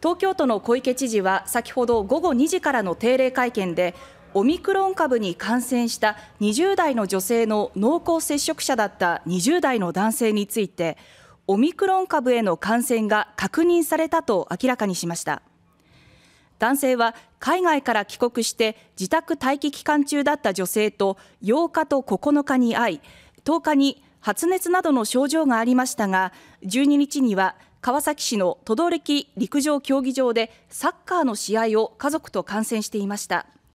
東京都の小池知事は先ほど午後2時からの定例会見でオミクロン株に感染した20代の女性の濃厚接触者だった20代の男性についてオミクロン株への感染が確認されたと明らかにしました男性は海外から帰国して自宅待機期間中だった女性と8日と9日に会い10日に発熱などの症状がありましたが12日には川崎市の等々力陸上競技場でサッカーの試合を家族と観戦していました